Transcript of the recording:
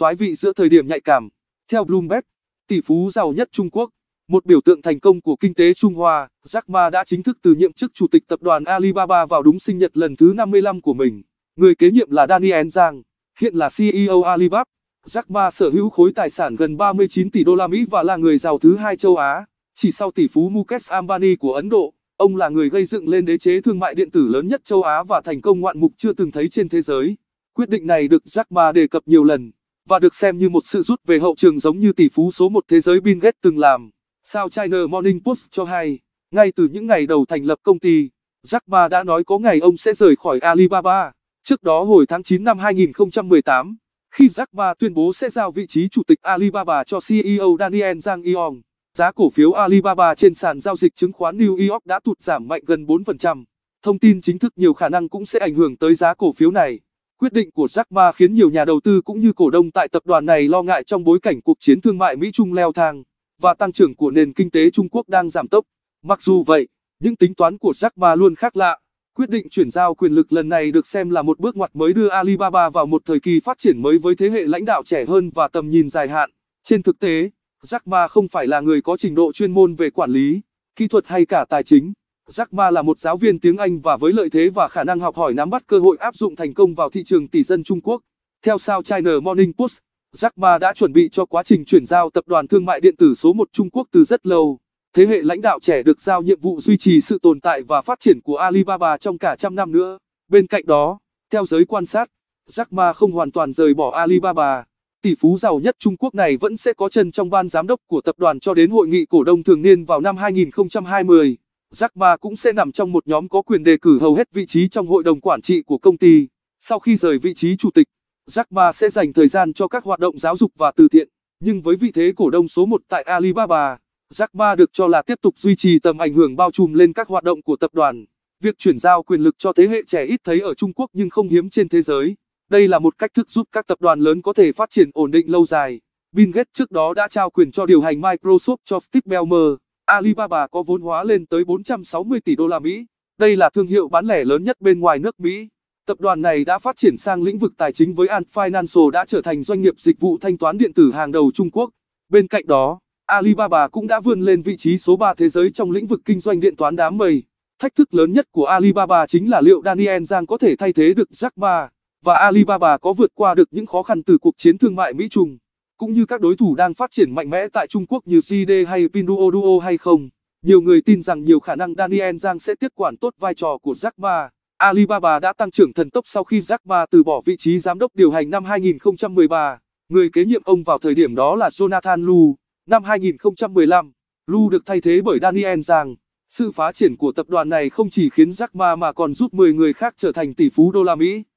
thoái vị giữa thời điểm nhạy cảm. Theo Bloomberg, tỷ phú giàu nhất Trung Quốc, một biểu tượng thành công của kinh tế Trung Hoa, Jack Ma đã chính thức từ nhiệm chức chủ tịch tập đoàn Alibaba vào đúng sinh nhật lần thứ 55 của mình. Người kế nhiệm là Daniel Zhang, hiện là CEO Alibaba. Jack Ma sở hữu khối tài sản gần 39 tỷ đô la Mỹ và là người giàu thứ hai châu Á, chỉ sau tỷ phú Mukesh Ambani của Ấn Độ. Ông là người gây dựng lên đế chế thương mại điện tử lớn nhất châu Á và thành công ngoạn mục chưa từng thấy trên thế giới. Quyết định này được Jack Ma đề cập nhiều lần và được xem như một sự rút về hậu trường giống như tỷ phú số một thế giới Bill Gates từng làm. Sao China Morning Post cho hay, ngay từ những ngày đầu thành lập công ty, Jack Ma đã nói có ngày ông sẽ rời khỏi Alibaba. Trước đó hồi tháng 9 năm 2018, khi Jack Ma tuyên bố sẽ giao vị trí chủ tịch Alibaba cho CEO Daniel Zhang Yong, giá cổ phiếu Alibaba trên sàn giao dịch chứng khoán New York đã tụt giảm mạnh gần 4%. Thông tin chính thức nhiều khả năng cũng sẽ ảnh hưởng tới giá cổ phiếu này. Quyết định của Jack Ma khiến nhiều nhà đầu tư cũng như cổ đông tại tập đoàn này lo ngại trong bối cảnh cuộc chiến thương mại Mỹ-Trung leo thang và tăng trưởng của nền kinh tế Trung Quốc đang giảm tốc. Mặc dù vậy, những tính toán của Jack Ma luôn khác lạ. Quyết định chuyển giao quyền lực lần này được xem là một bước ngoặt mới đưa Alibaba vào một thời kỳ phát triển mới với thế hệ lãnh đạo trẻ hơn và tầm nhìn dài hạn. Trên thực tế, Jack Ma không phải là người có trình độ chuyên môn về quản lý, kỹ thuật hay cả tài chính. Jack Ma là một giáo viên tiếng Anh và với lợi thế và khả năng học hỏi nắm bắt cơ hội áp dụng thành công vào thị trường tỷ dân Trung Quốc. Theo sao China Morning Post, Jack Ma đã chuẩn bị cho quá trình chuyển giao tập đoàn thương mại điện tử số 1 Trung Quốc từ rất lâu. Thế hệ lãnh đạo trẻ được giao nhiệm vụ duy trì sự tồn tại và phát triển của Alibaba trong cả trăm năm nữa. Bên cạnh đó, theo giới quan sát, Jack Ma không hoàn toàn rời bỏ Alibaba. Tỷ phú giàu nhất Trung Quốc này vẫn sẽ có chân trong ban giám đốc của tập đoàn cho đến hội nghị cổ đông thường niên vào năm 2020. Jack Ma cũng sẽ nằm trong một nhóm có quyền đề cử hầu hết vị trí trong hội đồng quản trị của công ty. Sau khi rời vị trí chủ tịch, Jack Ma sẽ dành thời gian cho các hoạt động giáo dục và từ thiện. Nhưng với vị thế cổ đông số 1 tại Alibaba, Jack Ma được cho là tiếp tục duy trì tầm ảnh hưởng bao trùm lên các hoạt động của tập đoàn. Việc chuyển giao quyền lực cho thế hệ trẻ ít thấy ở Trung Quốc nhưng không hiếm trên thế giới. Đây là một cách thức giúp các tập đoàn lớn có thể phát triển ổn định lâu dài. Bill Gates trước đó đã trao quyền cho điều hành Microsoft cho Steve Ballmer. Alibaba có vốn hóa lên tới 460 tỷ đô la Mỹ. Đây là thương hiệu bán lẻ lớn nhất bên ngoài nước Mỹ. Tập đoàn này đã phát triển sang lĩnh vực tài chính với Ant Financial đã trở thành doanh nghiệp dịch vụ thanh toán điện tử hàng đầu Trung Quốc. Bên cạnh đó, Alibaba cũng đã vươn lên vị trí số 3 thế giới trong lĩnh vực kinh doanh điện toán đám mây. Thách thức lớn nhất của Alibaba chính là liệu Daniel Zhang có thể thay thế được Jack Ma, và Alibaba có vượt qua được những khó khăn từ cuộc chiến thương mại Mỹ-Trung cũng như các đối thủ đang phát triển mạnh mẽ tại Trung Quốc như JD hay Pinduoduo hay không. Nhiều người tin rằng nhiều khả năng Daniel Zhang sẽ tiếp quản tốt vai trò của Jack Ma. Alibaba đã tăng trưởng thần tốc sau khi Jack Ma từ bỏ vị trí giám đốc điều hành năm 2013. Người kế nhiệm ông vào thời điểm đó là Jonathan Lu. Năm 2015, Lu được thay thế bởi Daniel Zhang. Sự phát triển của tập đoàn này không chỉ khiến Jack Ma mà còn giúp 10 người khác trở thành tỷ phú đô la Mỹ.